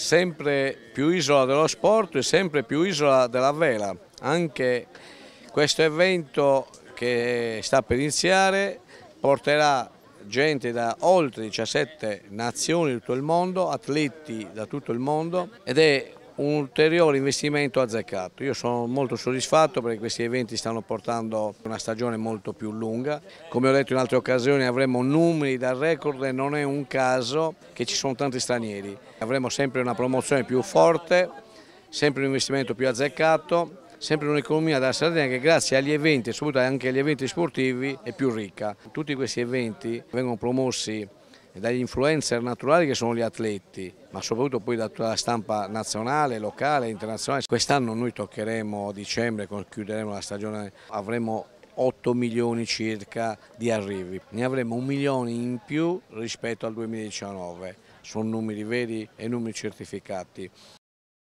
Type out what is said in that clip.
sempre più isola dello sport e sempre più isola della vela. Anche questo evento che sta per iniziare porterà gente da oltre 17 nazioni di tutto il mondo, atleti da tutto il mondo ed è un ulteriore investimento azzeccato. Io sono molto soddisfatto perché questi eventi stanno portando una stagione molto più lunga. Come ho detto in altre occasioni avremo numeri da record e non è un caso che ci sono tanti stranieri. Avremo sempre una promozione più forte, sempre un investimento più azzeccato sempre un'economia della Sardegna che grazie agli eventi, soprattutto anche agli eventi sportivi, è più ricca. Tutti questi eventi vengono promossi dagli influencer naturali che sono gli atleti, ma soprattutto poi da tutta la stampa nazionale, locale, internazionale. Quest'anno noi toccheremo a dicembre, chiuderemo la stagione, avremo 8 milioni circa di arrivi, ne avremo un milione in più rispetto al 2019, sono numeri veri e numeri certificati.